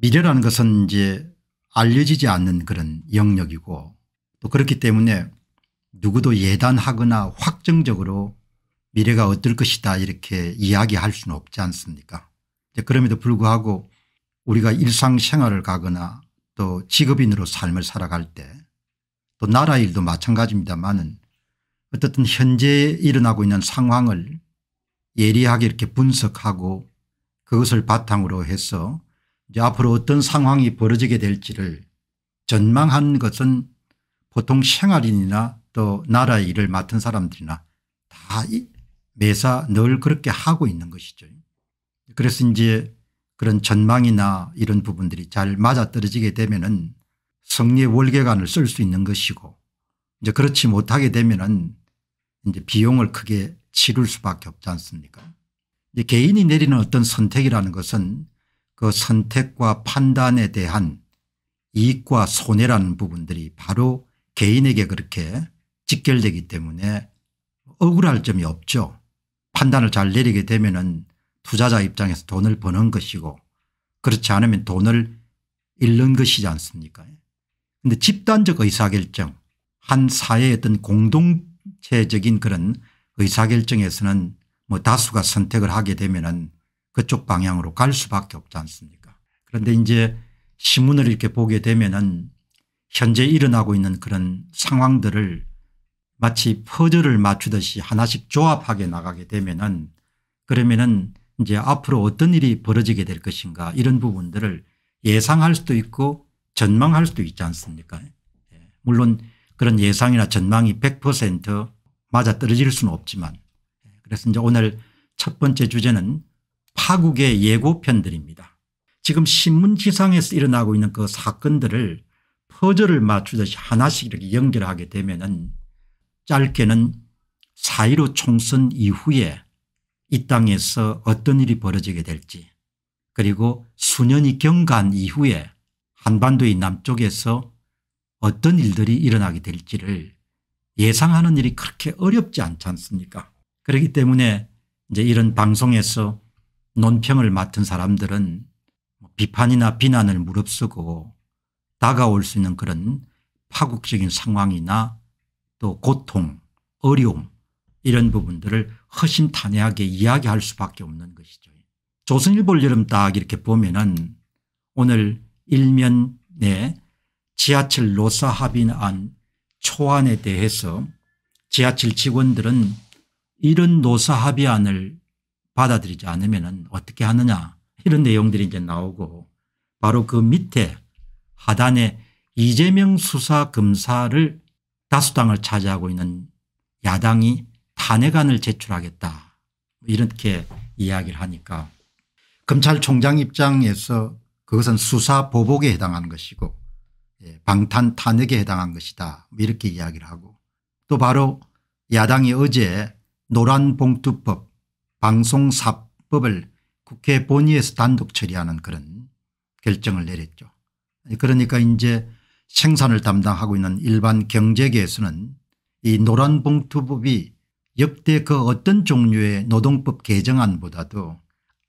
미래라는 것은 이제 알려지지 않는 그런 영역이고 또 그렇기 때문에 누구도 예단하거나 확정적으로 미래가 어떨 것이다 이렇게 이야기할 수는 없지 않습니까 그럼에도 불구하고 우리가 일상생활을 가거나 또 직업인으로 삶을 살아갈 때 또 나라 일도 마찬가지입니다마는 어떻든 현재에 일어나고 있는 상황을 예리하게 이렇게 분석하고 그것을 바탕으로 해서 이제 앞으로 어떤 상황이 벌어지게 될지를 전망한 것은 보통 생활인이나 또 나라 의 일을 맡은 사람들이나 다 매사 늘 그렇게 하고 있는 것이죠. 그래서 이제 그런 전망이나 이런 부분들이 잘 맞아떨어지게 되면은 성리의 월계관을 쓸 수 있는 것이고 이제 그렇지 못하게 되면은 이제 비용을 크게 치를 수밖에 없지 않습니까? 이제 개인이 내리는 어떤 선택이라는 것은 그 선택과 판단에 대한 이익과 손해라는 부분들이 바로 개인에게 그렇게 직결되기 때문에 억울할 점이 없죠. 판단을 잘 내리게 되면 은 투자자 입장에서 돈을 버는 것이고 그렇지 않으면 돈을 잃는 것이지 않습니까 근데 집단적 의사결정 한 사회의 어떤 공동체적인 그런 의사결정에서는 뭐 다수가 선택을 하게 되면 은 그쪽 방향으로 갈 수밖에 없지 않습니까 그런데 이제 신문을 이렇게 보게 되면은 현재 일어나고 있는 그런 상황들을 마치 퍼즐을 맞추듯이 하나씩 조합하게 나가게 되면은 그러면은 이제 앞으로 어떤 일이 벌어지게 될 것인가 이런 부분들을 예상할 수도 있고 전망할 수도 있지 않습니까 예. 물론 그런 예상이나 전망이 100% 맞아떨어질 수는 없지만 예. 그래서 이제 오늘 첫 번째 주제는 사국의 예고편들입니다. 지금 신문지상에서 일어나고 있는 그 사건들을 퍼즐을 맞추듯이 하나씩 이렇게 연결하게 되면은 짧게는 4.15 총선 이후에 이 땅에서 어떤 일이 벌어지게 될지 그리고 수년이 경과한 이후에 한반도의 남쪽에서 어떤 일들이 일어나게 될지를 예상하는 일이 그렇게 어렵지 않지 않습니까 그렇기 때문에 이제 이런 방송에서 논평을 맡은 사람들은 비판이나 비난을 무릅쓰고 다가올 수 있는 그런 파국적인 상황이나 또 고통 어려움 이런 부분들을 허심탄회하게 이야기할 수밖에 없는 것이죠. 조선일보를 여름 딱 이렇게 보면은 오늘 일면에 지하철 노사 합의안 초안에 대해서 지하철 직원들은 이런 노사 합의안을 받아들이지 않으면 어떻게 하느냐 이런 내용들이 이제 나오고 바로 그 밑에 하단에 이재명 수사검사를 다수당을 차지하고 있는 야당이 탄핵안을 제출하겠다 이렇게 이야기를 하니까 검찰총장 입장에서 그것은 수사 보복에 해당하는 것이고 예, 방탄 탄핵에 해당한 것이다 이렇게 이야기를 하고 또 바로 야당이 어제 노란봉투법 방송사법을 국회 본의에서 단독 처리하는 그런 결정을 내렸죠. 그러니까 이제 생산을 담당하고 있는 일반 경제계에서는 이 노란봉투법이 역대 그 어떤 종류의 노동법 개정안보다도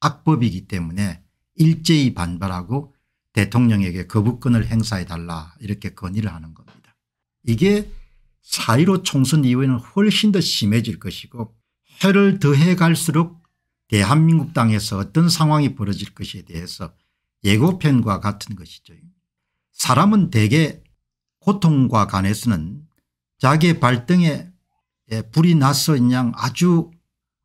악법이기 때문에 일제히 반발하고 대통령에게 거부권을 행사해달라 이렇게 건의를 하는 겁니다. 이게 4.15 총선 이후에는 훨씬 더 심해질 것이고 해를 더해 갈수록 대한민국 땅에서 어떤 상황이 벌어질 것에 대해서 예고편과 같은 것이죠. 사람은 대개 고통과 관해서는 자기의 발등에 불이 나서 그냥 아주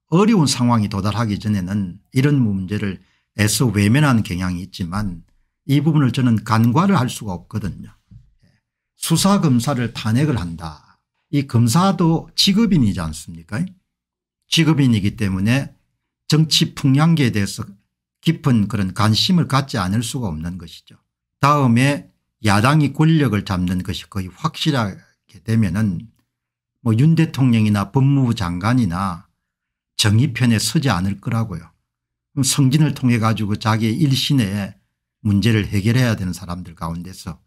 어려운 상황이 도달하기 전에는 이런 문제를 애써 외면하는 경향이 있지만 이 부분을 저는 간과를 할 수가 없거든요. 수사검사를 탄핵을 한다. 이 검사도 직업인이지 않습니까 직업인이기 때문에 정치 풍향계에 대해서 깊은 그런 관심을 갖지 않을 수가 없는 것이죠. 다음에 야당이 권력을 잡는 것이 거의 확실하게 되면은 뭐 윤 대통령이나 법무부 장관이나 정의편에 서지 않을 거라고요. 성진을 통해 가지고 자기의 일신에 문제를 해결해야 되는 사람들 가운데서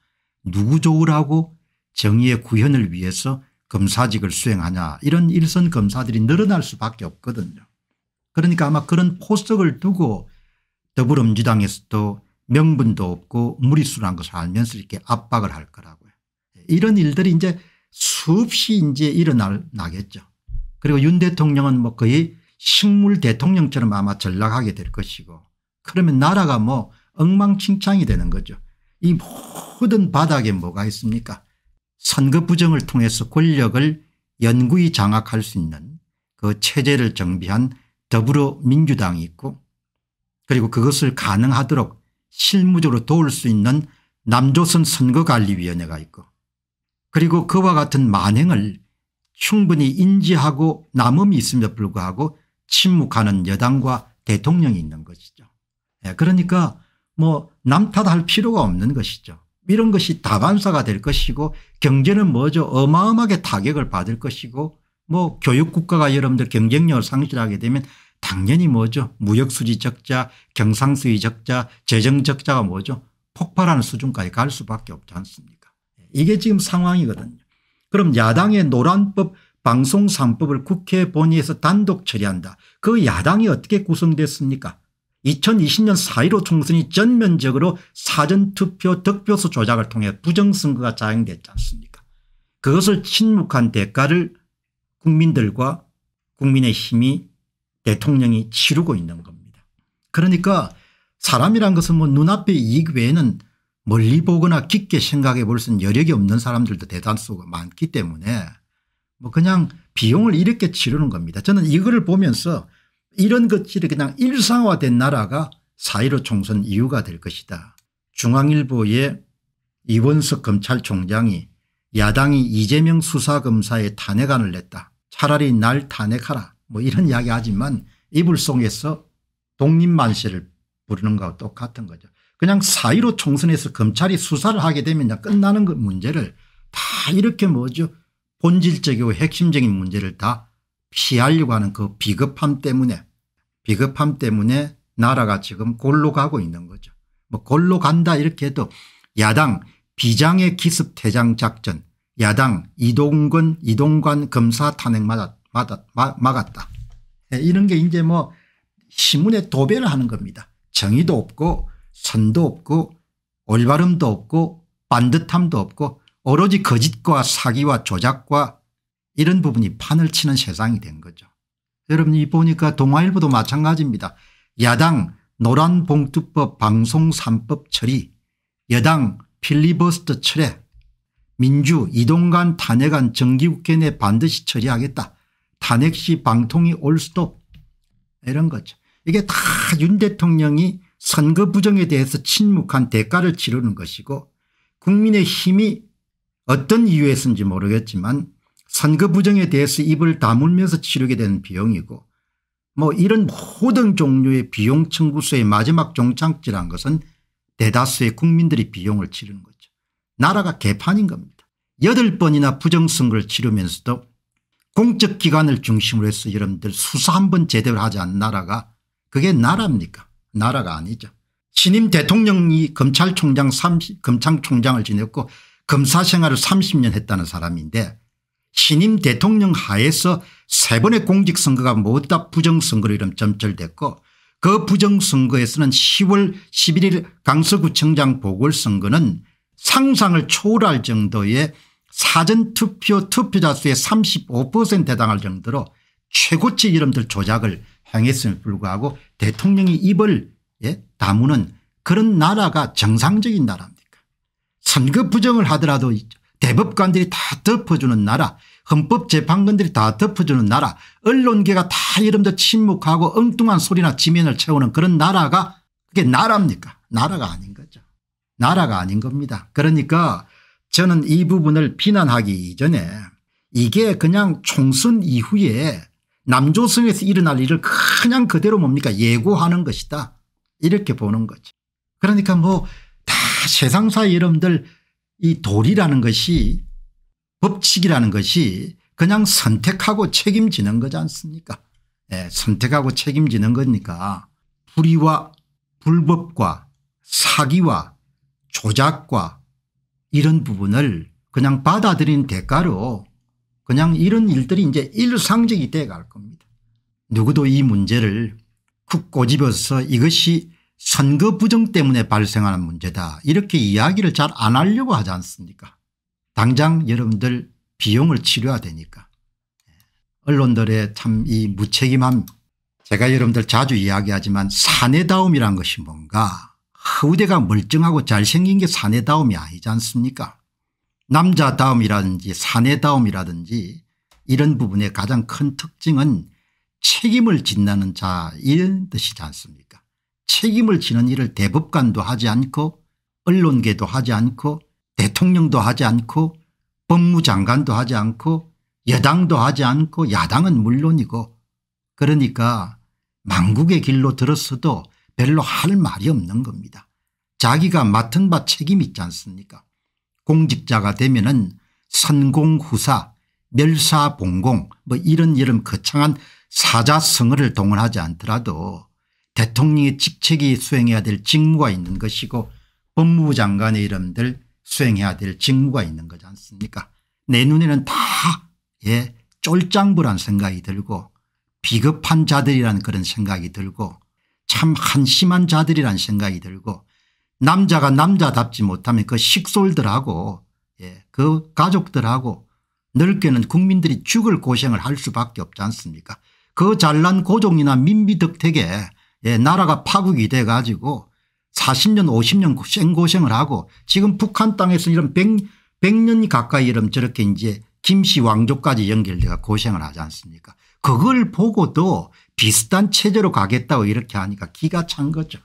누구 좋으라고 정의의 구현을 위해서 검사직을 수행하냐 이런 일선 검사들이 늘어날 수밖에 없거든요. 그러니까 아마 그런 포석을 두고 더불어민주당에서도 명분도 없고 무리수란 것을 알면서 이렇게 압박을 할 거라고요. 이런 일들이 이제 수없이 이제 일어나겠죠. 그리고 윤 대통령은 뭐 거의 식물 대통령처럼 아마 전락하게 될 것이고 그러면 나라가 뭐 엉망진창이 되는 거죠. 이 모든 바닥에 뭐가 있습니까 선거 부정을 통해서 권력을 연구히 장악할 수 있는 그 체제를 정비한 더불어민주당이 있고 그리고 그것을 가능하도록 실무적으로 도울 수 있는 남조선 선거관리위원회가 있고 그리고 그와 같은 만행을 충분히 인지하고 남음이 있음에도 불구하고 침묵하는 여당과 대통령이 있는 것이죠. 예, 그러니까 뭐 남탓할 필요가 없는 것이죠. 이런 것이 다반사가 될 것이고 경제는 뭐죠 어마어마하게 타격을 받을 것이고 뭐 교육국가가 여러분들 경쟁력을 상실하게 되면 당연히 뭐죠 무역수지 적자 경상수지 적자 재정 적자가 뭐죠 폭발하는 수준까지 갈 수밖에 없지 않습니까 이게 지금 상황이거든요 그럼 야당의 노란법 방송 3법을 국회 본회의에서 단독 처리한다 그 야당이 어떻게 구성됐습니까 2020년 4.15 총선이 전면적으로 사전투표 득표수 조작을 통해 부정선거가 자행됐지 않습니까 그것을 침묵한 대가를 국민들과 국민의 힘이 대통령이 치르고 있는 겁니다. 그러니까 사람이란 것은 뭐 눈앞의 이익 외에는 멀리 보거나 깊게 생각해 볼 수는 여력이 없는 사람들도 대단수가 많기 때문에 뭐 그냥 비용을 이렇게 치르는 겁니다. 저는 이거를 보면서 이런 것들이 그냥 일상화된 나라가 사1 5 총선 이유가 될 것이다. 중앙일보의 이원석 검찰총장이 야당이 이재명 수사검사의 탄핵안을 냈다. 차라리 날 탄핵하라 뭐 이런 이야기 하지만 이불송에서 독립만세를 부르는 거와 똑같은 거죠. 그냥 사1 5 총선에서 검찰이 수사를 하게 되면 끝나는 그 문제를 다 이렇게 뭐죠 본질적이고 핵심적인 문제를 다 피하려고 하는 그 비겁함 때문에 비겁함 때문에 나라가 지금 골로 가고 있는 거죠. 뭐 골로 간다 이렇게 해도 야당 비장의 기습 퇴장 작전 야당 이동근 이동관 검사 탄핵 막았다. 예, 이런 게 이제 뭐 신문에 도배를 하는 겁니다. 정의도 없고 선도 없고 올바름도 없고 반듯함도 없고 오로지 거짓과 사기와 조작과 이런 부분이 판을 치는 세상이 된 거죠. 여러분이 보니까 동아일보도 마찬가지입니다. 야당 노란봉투법 방송 3법 처리 여당 필리버스터 철회 민주 이동간 탄핵안 정기국회내 반드시 처리하겠다. 탄핵 시 방통이 올 수도 이런 거죠. 이게 다 윤 대통령이 선거 부정에 대해서 침묵한 대가를 치르는 것이고 국민의 힘이 어떤 이유에서인지 모르겠지만 선거 부정에 대해서 입을 다물면서 치르게 되는 비용이고 뭐 이런 모든 종류의 비용 청구수의 마지막 종착지란 것은 대다수의 국민들이 비용을 치르는 거죠. 나라가 개판인 겁니다. 여덟 번이나 부정선거를 치르면서도 공적기관을 중심으로 해서 여러분들 수사 한 번 제대로 하지 않는 나라가 그게 나라입니까 나라가 아니죠. 신임 대통령이 검찰총장 30, 검찰총장을 지냈고 검사 생활을 30년 했다는 사람인데 신임 대통령 하에서 세 번의 공직선거가 모두 부정선거로 이름 점철됐고 그 부정선거에서는 10월 11일 강서구청장 보궐선거는 상상을 초월할 정도의 사전투표 투표자 수의 35%에 해당할 정도로 최고치 이름들 조작을 향했음에 불구하고 대통령이 입을 예? 다무는 그런 나라가 정상적인 나라입니까 선거 부정을 하더라도 있죠. 대법관들이 다 덮어주는 나라 헌법재판관들이 다 덮어주는 나라 언론계가 다 이름도 침묵하고 엉뚱한 소리나 지면을 채우는 그런 나라가 그게 나라입니까 나라가 아닌 거죠 나라가 아닌 겁니다 그러니까 저는 이 부분을 비난하기 전에 이게 그냥 총선 이후에 남조선에서 일어날 일을 그냥 그대로 뭡니까 예고하는 것이다 이렇게 보는 거죠 그러니까 뭐 다 세상사 이름들 이 도리라는 것이 법칙이라는 것이 그냥 선택하고 책임지는 거지 않습니까 예, 선택하고 책임지는 거니까 불의와 불법과 사기와 조작과 이런 부분을 그냥 받아들인 대가로 그냥 이런 일들이 이제 일상적이 돼 갈 겁니다. 누구도 이 문제를 쿡 꼬집어서 이것이 선거 부정 때문에 발생하는 문제다 이렇게 이야기를 잘 안 하려고 하지 않습니까 당장 여러분들 비용을 치료야 해 되니까 언론들의 참 이 무책임함 제가 여러분들 자주 이야기하지만 사내다움이란 것이 뭔가 허우대가 멀쩡하고 잘생긴 게 사내다움이 아니지 않습니까 남자다움이라든지 사내다움이라든지 이런 부분의 가장 큰 특징은 책임을 진다는 자 이런 뜻이지 않습니까 책임을 지는 일을 대법관도 하지 않고 언론계도 하지 않고 대통령도 하지 않고 법무장관도 하지 않고 여당도 하지 않고 야당은 물론이고 그러니까 망국의 길로 들었어도 별로 할 말이 없는 겁니다. 자기가 맡은 바 책임 있지 않습니까 공직자가 되면 은 선공후사 멸사봉공 뭐 이런 이름 거창한 사자성어를 동원하지 않더라도 대통령의 직책이 수행해야 될 직무가 있는 것이고 법무부 장관의 이름들 수행해야 될 직무가 있는 거지 않습니까 내 눈에는 다 예, 쫄짱부란 생각이 들고 비겁한 자들이란 그런 생각이 들고 참 한심한 자들이란 생각이 들고 남자가 남자답지 못하면 그 식솔들하고 예, 그 가족들하고 넓게는 국민들이 죽을 고생을 할 수밖에 없지 않습니까 그 잘난 고종이나 민비덕택에 예, 나라가 파국이 돼 가지고 40년 50년 생고생을 하고 지금 북한 땅에서 이런 100, 100년 가까이 이런 저렇게 이제 김씨 왕조까지 연결돼가 고생을 하지 않습니까 그걸 보고도 비슷한 체제로 가겠다고 이렇게 하니까 기가 찬 거죠.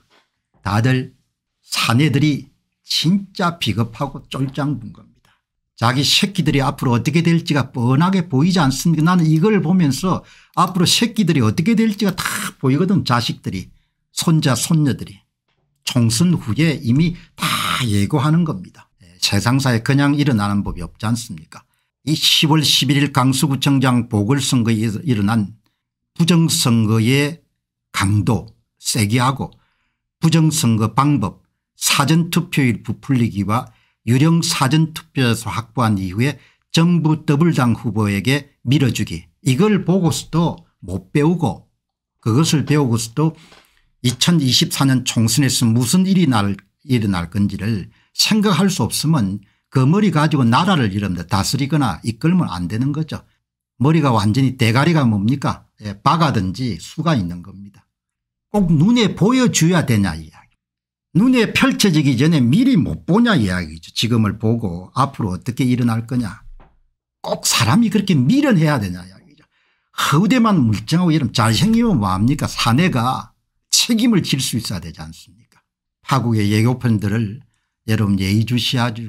다들 사내들이 진짜 비겁하고 쫄짱 분 겁니다. 자기 새끼들이 앞으로 어떻게 될지가 뻔하게 보이지 않습니까 나는 이걸 보면서 앞으로 새끼들이 어떻게 될지가 다 보이거든 자식들이 손자 손녀들이 총선 후에 이미 다 예고하는 겁니다. 예, 세상사에 그냥 일어나는 법이 없지 않습니까 이 10월 11일 강서구청장 보궐선거에 일어난 부정선거의 강도 세기하고 부정선거 방법 사전투표일 부풀리기와 유령 사전투표에서 확보한 이후에 정부 더블당 후보에게 밀어주기 이걸 보고서도 못 배우고 그것을 배우고서도 2024년 총선에서 무슨 일이 날, 일어날 건지를 생각할 수 없으면 그 머리 가지고 나라를 이런데 다스리거나 이끌면 안 되는 거죠. 머리가 완전히 대가리가 뭡니까 예, 박가든지 수가 있는 겁니다. 꼭 눈에 보여줘야 되냐 이야. 눈에 펼쳐지기 전에 미리 못 보냐 이야기죠. 지금을 보고 앞으로 어떻게 일어날 거냐. 꼭 사람이 그렇게 미련해야 되냐 이야기죠. 허우대만 물장하고 이러면 잘생기면 뭐합니까 사내가 책임을 질 수 있어야 되지 않습니까 파국의 예고편들을 여러분 예의주시하죠.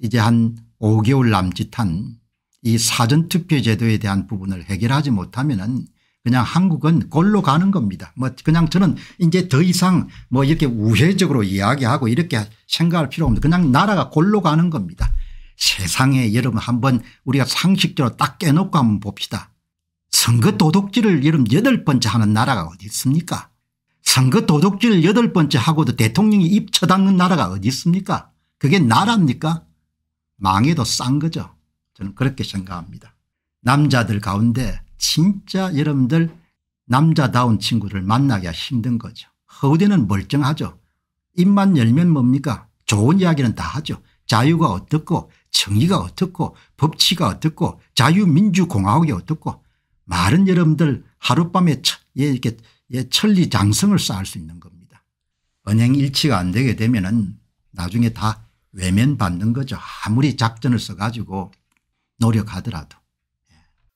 이제 한 5개월 남짓한 이 사전투표 제도에 대한 부분을 해결하지 못하면 은 그냥 한국은 골로 가는 겁니다. 뭐 그냥 저는 이제 더 이상 뭐 이렇게 우회적으로 이야기하고 이렇게 생각할 필요 없는 데 그냥 나라가 골로 가는 겁니다. 세상에 여러분 한번 우리가 상식적으로 딱 깨놓고 한번 봅시다. 선거 도둑질을 여러분 여덟 번째 하는 나라가 어디 있습니까 선거 도둑질 여덟 번째 하고도 대통령이 입 쳐닫는 나라가 어디 있습니까 그게 나라입니까 망해도 싼 거죠. 저는 그렇게 생각합니다. 남자들 가운데 진짜 여러분들 남자다운 친구를 만나기가 힘든 거죠. 허우대는 멀쩡하죠. 입만 열면 뭡니까 좋은 이야기는 다 하죠. 자유가 어떻고 정의가 어떻고 법치가 어떻고 자유민주공화국이 어떻고 많은 여러분들 하룻밤에 예, 이렇게 예, 천리장성을 쌓을 수 있는 겁니다. 언행 일치가 안 되게 되면 은 나중에 다 외면받는 거죠. 아무리 작전을 써가지고 노력하더라도.